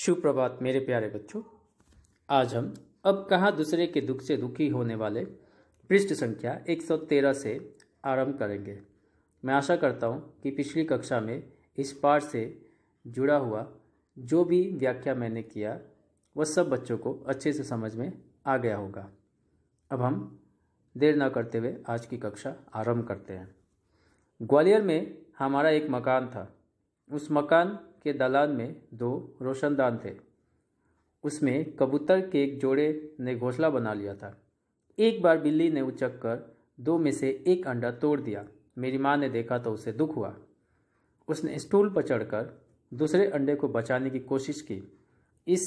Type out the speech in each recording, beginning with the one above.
सुप्रभात मेरे प्यारे बच्चों आज हम अब कहाँ दूसरे के दुख से दुखी होने वाले पृष्ठ संख्या 113 से आरंभ करेंगे मैं आशा करता हूँ कि पिछली कक्षा में इस पाठ से जुड़ा हुआ जो भी व्याख्या मैंने किया वह सब बच्चों को अच्छे से समझ में आ गया होगा अब हम देर ना करते हुए आज की कक्षा आरंभ करते हैं ग्वालियर में हमारा एक मकान था उस मकान के दालान में दो रोशनदान थे उसमें कबूतर के एक जोड़े ने घोंसला बना लिया था एक बार बिल्ली ने उचक कर दो में से एक अंडा तोड़ दिया मेरी माँ ने देखा तो उसे दुख हुआ उसने स्टूल पर चढ़कर दूसरे अंडे को बचाने की कोशिश की इस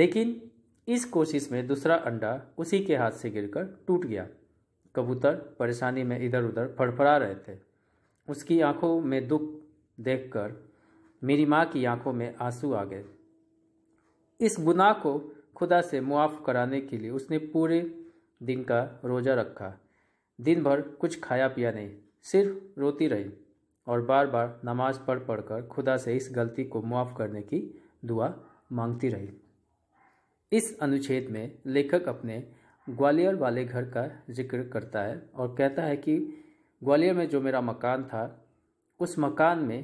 लेकिन इस कोशिश में दूसरा अंडा उसी के हाथ से गिरकर टूट गया कबूतर परेशानी में इधर उधर फड़फड़ा रहे थे उसकी आंखों में दुख देखकर मेरी माँ की आंखों में आंसू आ गए इस गुनाह को खुदा से मुआफ़ कराने के लिए उसने पूरे दिन का रोज़ा रखा दिन भर कुछ खाया पिया नहीं सिर्फ रोती रही और बार बार नमाज पढ़ पढ़कर खुदा से इस गलती को मुआफ़ करने की दुआ मांगती रही इस अनुच्छेद में लेखक अपने ग्वालियर वाले घर का जिक्र करता है और कहता है कि ग्वालियर में जो मेरा मकान था उस मकान में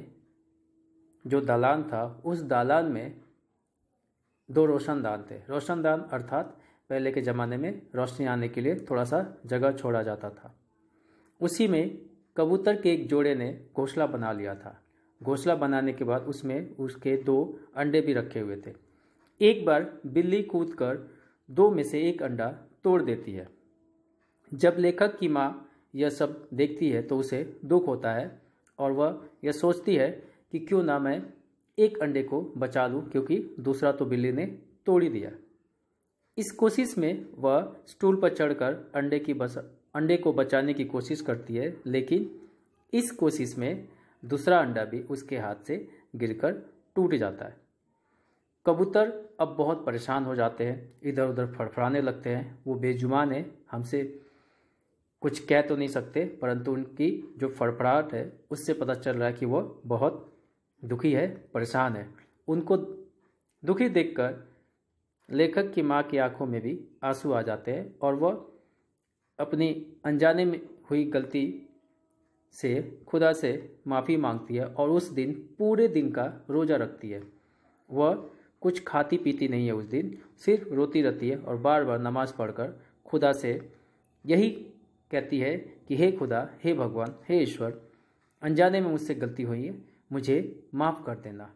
जो दालान था उस दालान में दो रोशनदान थे रोशनदान अर्थात पहले के ज़माने में रोशनी आने के लिए थोड़ा सा जगह छोड़ा जाता था उसी में कबूतर के एक जोड़े ने घोंसला बना लिया था घोंसला बनाने के बाद उसमें उसके दो अंडे भी रखे हुए थे एक बार बिल्ली कूद कर दो में से एक अंडा तोड़ देती है जब लेखक की माँ यह सब देखती है तो उसे दुख होता है और वह यह सोचती है कि क्यों ना मैं एक अंडे को बचा लूँ क्योंकि दूसरा तो बिल्ली ने तोड़ ही दिया इस कोशिश में वह स्टूल पर चढ़कर अंडे की बस अंडे को बचाने की कोशिश करती है लेकिन इस कोशिश में दूसरा अंडा भी उसके हाथ से गिरकर टूट जाता है कबूतर अब बहुत परेशान हो जाते हैं इधर उधर फड़फड़ाने लगते हैं वो बेजुबान है हमसे कुछ कह तो नहीं सकते परंतु उनकी जो फड़फड़ाहट है उससे पता चल रहा है कि वह बहुत दुखी है परेशान है उनको दुखी देखकर लेखक की माँ की आंखों में भी आंसू आ जाते हैं और वह अपनी अनजाने में हुई गलती से खुदा से माफ़ी मांगती है और उस दिन पूरे दिन का रोज़ा रखती है वह कुछ खाती पीती नहीं है उस दिन सिर्फ रोती रहती है और बार बार नमाज़ पढ़कर खुदा से यही कहती है कि हे खुदा हे भगवान हे ईश्वर अनजाने में मुझसे गलती हुई है मुझे माफ़ कर देना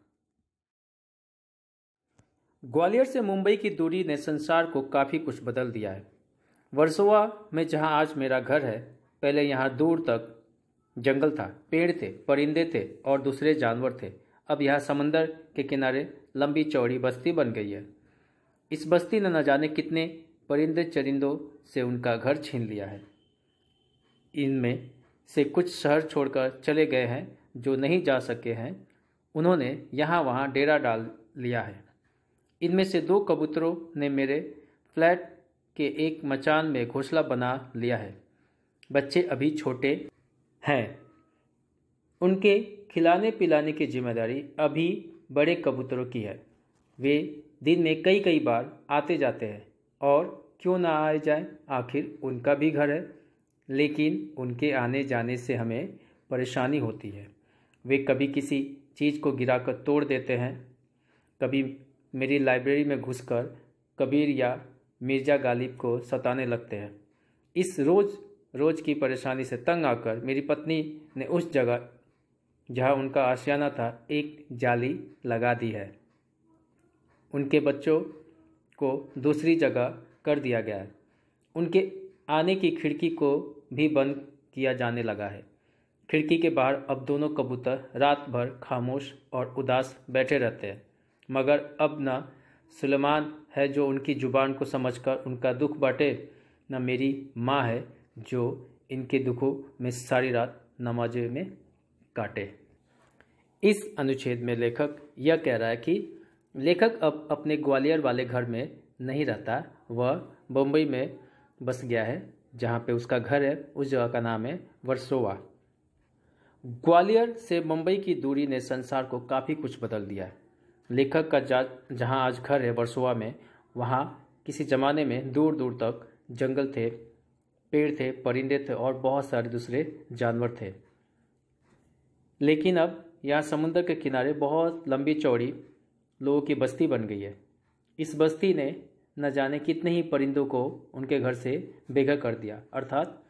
ग्वालियर से मुंबई की दूरी ने संसार को काफ़ी कुछ बदल दिया है वर्सोवा में जहाँ आज मेरा घर है पहले यहाँ दूर तक जंगल था पेड़ थे परिंदे थे और दूसरे जानवर थे अब यह समंदर के किनारे लंबी चौड़ी बस्ती बन गई है इस बस्ती ने न जाने कितने परिंदे चरिंदों से उनका घर छीन लिया है इनमें से कुछ शहर छोड़कर चले गए हैं जो नहीं जा सके हैं उन्होंने यहाँ वहाँ डेरा डाल लिया है इनमें से दो कबूतरों ने मेरे फ्लैट के एक मचान में घोंसला बना लिया है बच्चे अभी छोटे हैं उनके खिलाने पिलाने की जिम्मेदारी अभी बड़े कबूतरों की है वे दिन में कई कई बार आते जाते हैं और क्यों ना आए जाएं? आखिर उनका भी घर है लेकिन उनके आने जाने से हमें परेशानी होती है वे कभी किसी चीज़ को गिराकर तोड़ देते हैं कभी मेरी लाइब्रेरी में घुसकर कबीर या मिर्ज़ा गालिब को सताने लगते हैं इस रोज़ रोज़ की परेशानी से तंग आकर मेरी पत्नी ने उस जगह जहाँ उनका आशियाना था एक जाली लगा दी है उनके बच्चों को दूसरी जगह कर दिया गया है उनके आने की खिड़की को भी बंद किया जाने लगा है खिड़की के बाहर अब दोनों कबूतर रात भर खामोश और उदास बैठे रहते हैं मगर अब ना सुलेमान है जो उनकी ज़ुबान को समझकर उनका दुख बांटे न मेरी माँ है जो इनके दुखों में सारी रात नमाजे में काटे इस अनुच्छेद में लेखक यह कह रहा है कि लेखक अब अपने ग्वालियर वाले घर में नहीं रहता वह बम्बई में बस गया है जहाँ पे उसका घर है उस जगह का नाम है वर्सोवा ग्वालियर से मुंबई की दूरी ने संसार को काफ़ी कुछ बदल दिया है लेखक का जा जहाँ आज घर है वर्सोवा में वहाँ किसी ज़माने में दूर दूर तक जंगल थे पेड़ थे परिंदे थे और बहुत सारे दूसरे जानवर थे लेकिन अब यहाँ समुद्र के किनारे बहुत लंबी चौड़ी लोगों की बस्ती बन गई है इस बस्ती ने न जाने कितने ही परिंदों को उनके घर से बेघर कर दिया अर्थात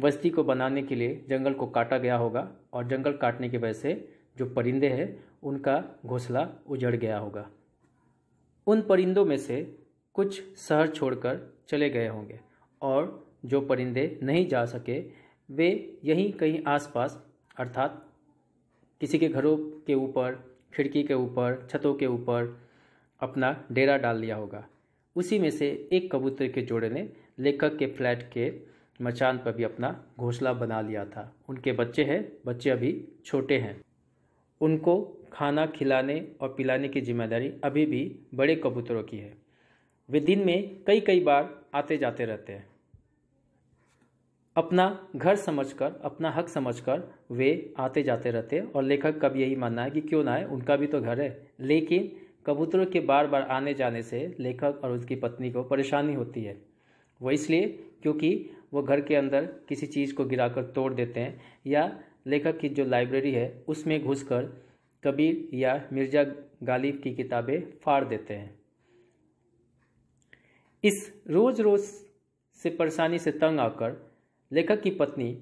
बस्ती को बनाने के लिए जंगल को काटा गया होगा और जंगल काटने की वजह से जो परिंदे हैं उनका घोंसला उजड़ गया होगा उन परिंदों में से कुछ शहर छोड़कर चले गए होंगे और जो परिंदे नहीं जा सके वे यहीं कहीं आसपास अर्थात किसी के घरों के ऊपर खिड़की के ऊपर छतों के ऊपर अपना डेरा डाल लिया होगा उसी में से एक कबूतर के जोड़े ने लेखक के फ्लैट के मचान पर भी अपना घोंसला बना लिया था उनके बच्चे हैं बच्चे अभी छोटे हैं उनको खाना खिलाने और पिलाने की जिम्मेदारी अभी भी बड़े कबूतरों की है वे दिन में कई कई बार आते जाते रहते हैं अपना घर समझकर अपना हक समझकर वे आते जाते रहते हैं और लेखक का भी यही मानना है कि क्यों ना आए उनका भी तो घर है लेकिन कबूतरों के बार बार आने जाने से लेखक और उसकी पत्नी को परेशानी होती है वो इसलिए क्योंकि वो घर के अंदर किसी चीज़ को गिराकर तोड़ देते हैं या लेखक की जो लाइब्रेरी है उसमें घुसकर कबीर या मिर्ज़ा गालिब की किताबें फाड़ देते हैं इस रोज़ रोज़ से परेशानी से तंग आकर लेखक की पत्नी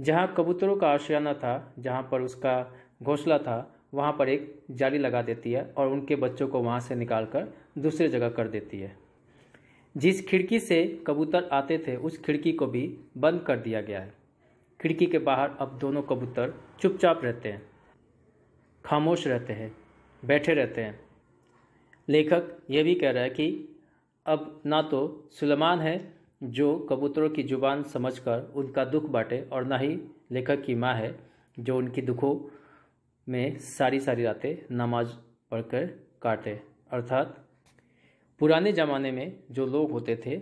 जहाँ कबूतरों का आशियाना था जहाँ पर उसका घोंसला था वहाँ पर एक जाली लगा देती है और उनके बच्चों को वहाँ से निकाल कर दूसरी जगह कर देती है जिस खिड़की से कबूतर आते थे उस खिड़की को भी बंद कर दिया गया है खिड़की के बाहर अब दोनों कबूतर चुपचाप रहते हैं खामोश रहते हैं बैठे रहते हैं लेखक ये भी कह रहा है कि अब ना तो सुलेमान है जो कबूतरों की ज़ुबान समझकर उनका दुख बांटे और ना ही लेखक की माँ है जो उनकी दुखों में सारी सारी रातें नमाज पढ़कर काटे अर्थात पुराने ज़माने में जो लोग होते थे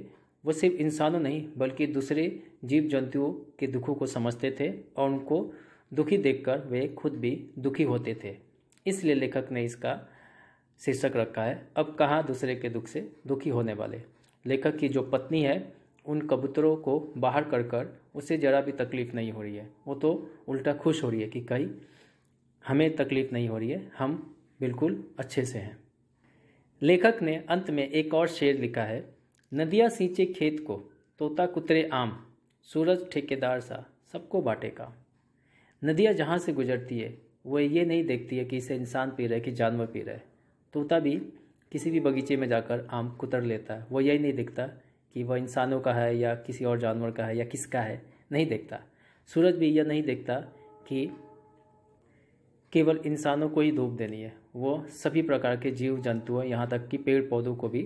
वो सिर्फ इंसानों नहीं बल्कि दूसरे जीव जंतुओं के दुखों को समझते थे और उनको दुखी देखकर वे खुद भी दुखी होते थे इसलिए लेखक ने इसका शीर्षक रखा है अब कहाँ दूसरे के दुख से दुखी होने वाले लेखक की जो पत्नी है उन कबूतरों को बाहर कर कर उसे ज़रा भी तकलीफ़ नहीं हो रही है वो तो उल्टा खुश हो रही है कि कहीं हमें तकलीफ़ नहीं हो रही है हम बिल्कुल अच्छे से हैं लेखक ने अंत में एक और शेर लिखा है नदियाँ सींचे खेत को तोता कुतरे आम सूरज ठेकेदार सा सबको बाटे काम नदियाँ जहाँ से गुजरती है वह ये नहीं देखती है कि इसे इंसान पी रहा है कि जानवर पी रहा है तोता भी किसी भी बगीचे में जाकर आम कुतर लेता है वह यही नहीं देखता कि वह इंसानों का है या किसी और जानवर का है या किसका है नहीं देखता सूरज भी यह नहीं देखता कि केवल इंसानों को ही धूप देनी है वो सभी प्रकार के जीव जंतुओं यहाँ तक कि पेड़ पौधों को भी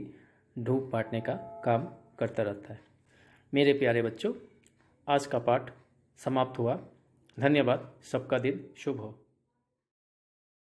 धूप बांटने का काम करता रहता है मेरे प्यारे बच्चों आज का पाठ समाप्त हुआ धन्यवाद सबका दिन शुभ हो